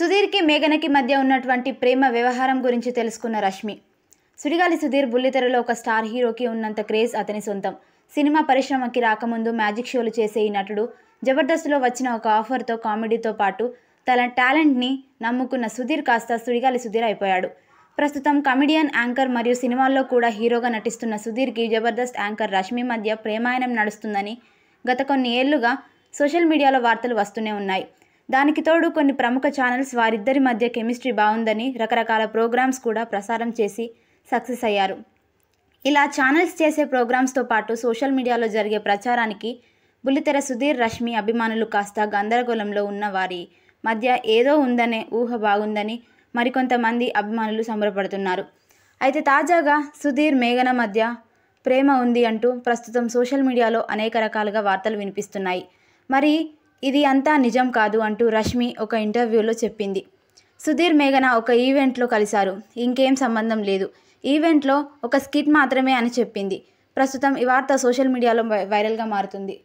సుధీర్కి మేఘనకి మధ్య ఉన్నటువంటి ప్రేమ వ్యవహారం గురించి తెలుసుకున్న రష్మి సుడిగాలి సుధీర్ బుల్లితెరలో ఒక స్టార్ హీరోకి ఉన్నంత క్రేజ్ అతని సొంతం సినిమా పరిశ్రమకి రాకముందు మ్యాజిక్ షోలు చేసే ఈ నటుడు జబర్దస్త్లో వచ్చిన ఒక ఆఫర్తో కామెడీతో పాటు తన టాలెంట్ని నమ్ముకున్న సుధీర్ కాస్త సుడిగాలి సుధీర్ అయిపోయాడు ప్రస్తుతం కమెడియన్ యాంకర్ మరియు సినిమాల్లో కూడా హీరోగా నటిస్తున్న సుధీర్కి జబర్దస్త్ యాంకర్ రష్మి మధ్య ప్రేమాయణం నడుస్తుందని గత కొన్ని ఏళ్లుగా సోషల్ మీడియాలో వార్తలు వస్తూనే ఉన్నాయి దానికి తోడు కొన్ని ప్రముఖ ఛానల్స్ వారిద్దరి మధ్య కెమిస్ట్రీ బాగుందని రకరకాల ప్రోగ్రామ్స్ కూడా ప్రసారం చేసి సక్సెస్ అయ్యారు ఇలా ఛానల్స్ చేసే ప్రోగ్రామ్స్తో పాటు సోషల్ మీడియాలో జరిగే ప్రచారానికి బుల్లితెర సుధీర్ రష్మి అభిమానులు కాస్త గందరగోళంలో ఉన్న వారి మధ్య ఏదో ఉందనే ఊహ బాగుందని మరికొంతమంది అభిమానులు సంబరపడుతున్నారు అయితే తాజాగా సుధీర్ మేఘన మధ్య ప్రేమ ఉంది అంటూ ప్రస్తుతం సోషల్ మీడియాలో అనేక రకాలుగా వార్తలు వినిపిస్తున్నాయి మరి ఇది అంతా నిజం కాదు అంటూ రష్మి ఒక ఇంటర్వ్యూలో చెప్పింది సుధీర్ మేఘన ఒక ఈవెంట్లో కలిశారు ఇంకేం సంబంధం లేదు ఈవెంట్లో ఒక స్కిట్ మాత్రమే అని చెప్పింది ప్రస్తుతం ఈ వార్త సోషల్ మీడియాలో వైరల్గా మారుతుంది